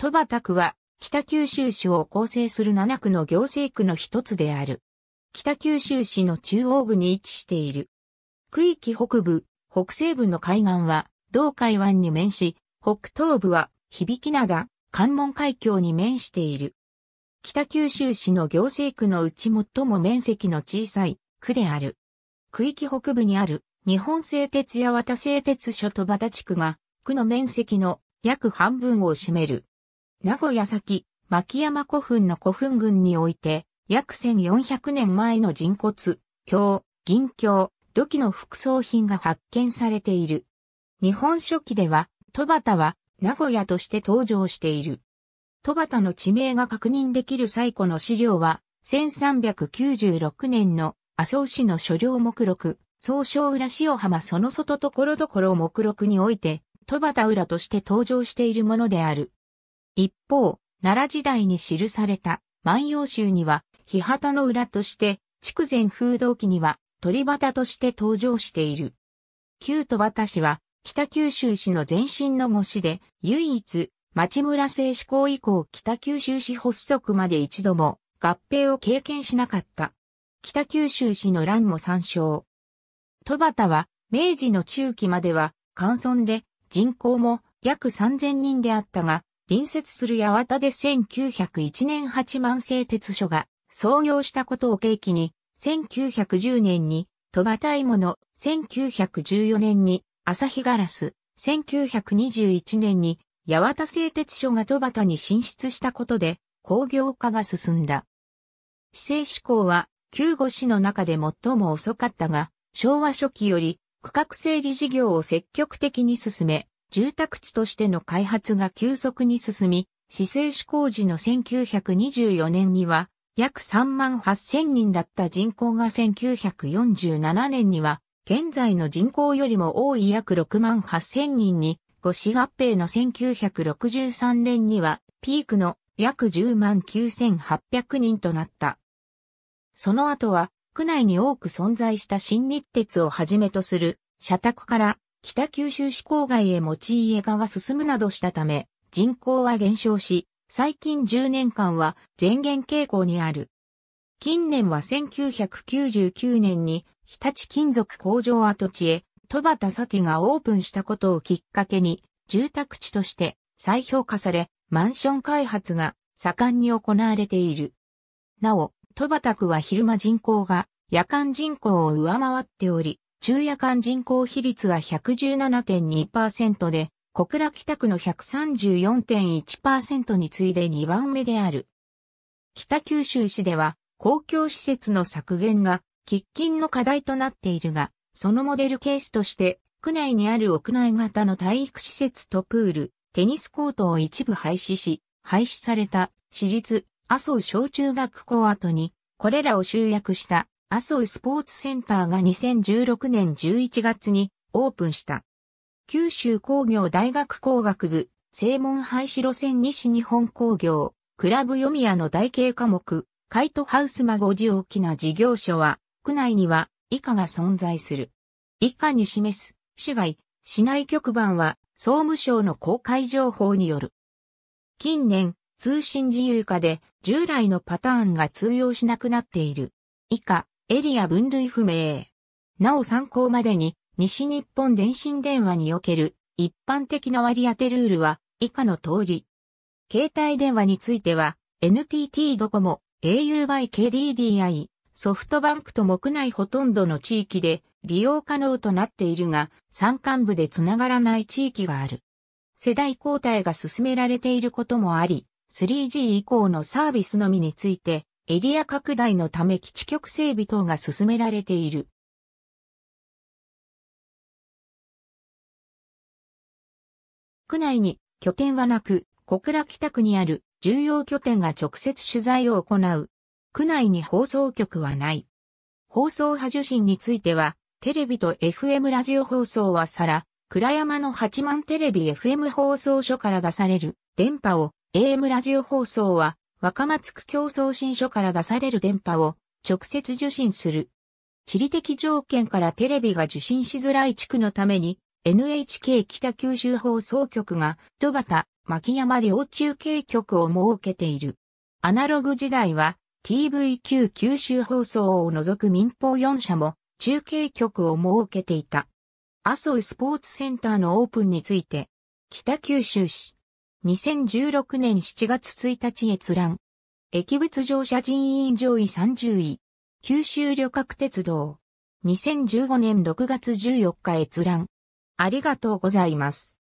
戸畑区は、北九州市を構成する7区の行政区の一つである。北九州市の中央部に位置している。区域北部、北西部の海岸は、同海湾に面し、北東部は、響灘、関門海峡に面している。北九州市の行政区のうち最も面積の小さい区である。区域北部にある日本製鉄八幡製鉄所戸畑地区が区の面積の約半分を占める。名古屋先、牧山古墳の古墳群において、約1400年前の人骨、鏡、銀鏡、土器の副葬品が発見されている。日本書紀では、戸畑は名古屋として登場している。戸畑の地名が確認できる最古の資料は、1396年の麻生市の所領目録、総称浦潮浜その外ところどころ目録において、戸畑浦として登場しているものである。一方、奈良時代に記された万葉集には、日旗の裏として、筑前風土記には、鳥旗として登場している。旧戸畑氏は、北九州市の前身の模試で、唯一、町村制施行以降北九州市発足まで一度も合併を経験しなかった。北九州市の乱も参照。戸畑は明治の中期までは、乾村で人口も約3000人であったが、隣接する八幡で1901年八万製鉄所が創業したことを契機に、1910年に戸場大物、1914年に日ガラス、1921年に八幡製鉄所が戸端に進出したことで工業化が進んだ。市政志向は旧五市の中で最も遅かったが、昭和初期より区画整理事業を積極的に進め、住宅地としての開発が急速に進み、市政手工事の1924年には、約3万8000人だった人口が1947年には、現在の人口よりも多い約6万8000人に、五市合併の1963年には、ピークの約10万9800人となった。その後は、区内に多く存在した新日鉄をはじめとする、社宅から北九州市郊外へ持ち家化が進むなどしたため、人口は減少し、最近10年間は前減傾向にある。近年は1999年に日立金属工場跡地へ戸畑サティがオープンしたことをきっかけに住宅地として再評価されマンション開発が盛んに行われている。なお、戸畑区は昼間人口が夜間人口を上回っており、昼夜間人口比率は117.2%で、小倉北区の134.1%に次いで2番目である。北九州市では公共施設の削減が喫緊の課題となっているが、そのモデルケースとして区内にある屋内型の体育施設とプール、テニスコートを一部廃止し、廃止された私立麻生小中学校跡にこれらを集約した麻生スポーツセンターが2016年11月にオープンした。九州工業大学工学部、正門廃止路線西日本工業、クラブ読み屋の台形科目、カイトハウス孫寺大きな事業所は、区内には以下が存在する。以下に示す、市外、市内局番は、総務省の公開情報による。近年、通信自由化で従来のパターンが通用しなくなっている。以下、エリア分類不明。なお参考までに、西日本電信電話における一般的な割り当てルールは以下の通り。携帯電話については、NTT ドコモ、au y KDDI、ソフトバンクとも内ほとんどの地域で利用可能となっているが、山間部でつながらない地域がある。世代交代が進められていることもあり、3G 以降のサービスのみについて、エリア拡大のため基地局整備等が進められている。区内に拠点はなく、小倉北区にある重要拠点が直接取材を行う。区内に放送局はない。放送派受信については、テレビと FM ラジオ放送はさら、倉山の八幡テレビ FM 放送所から出される電波を AM ラジオ放送は若松区競争新書から出される電波を直接受信する。地理的条件からテレビが受信しづらい地区のために NHK 北九州放送局が戸端、牧山両中継局を設けている。アナログ時代は TVQ 九州放送を除く民放4社も中継局を設けていた。麻生スポーツセンターのオープンについて、北九州市、2016年7月1日閲覧。駅物乗車人員上位30位。九州旅客鉄道。2015年6月14日閲覧。ありがとうございます。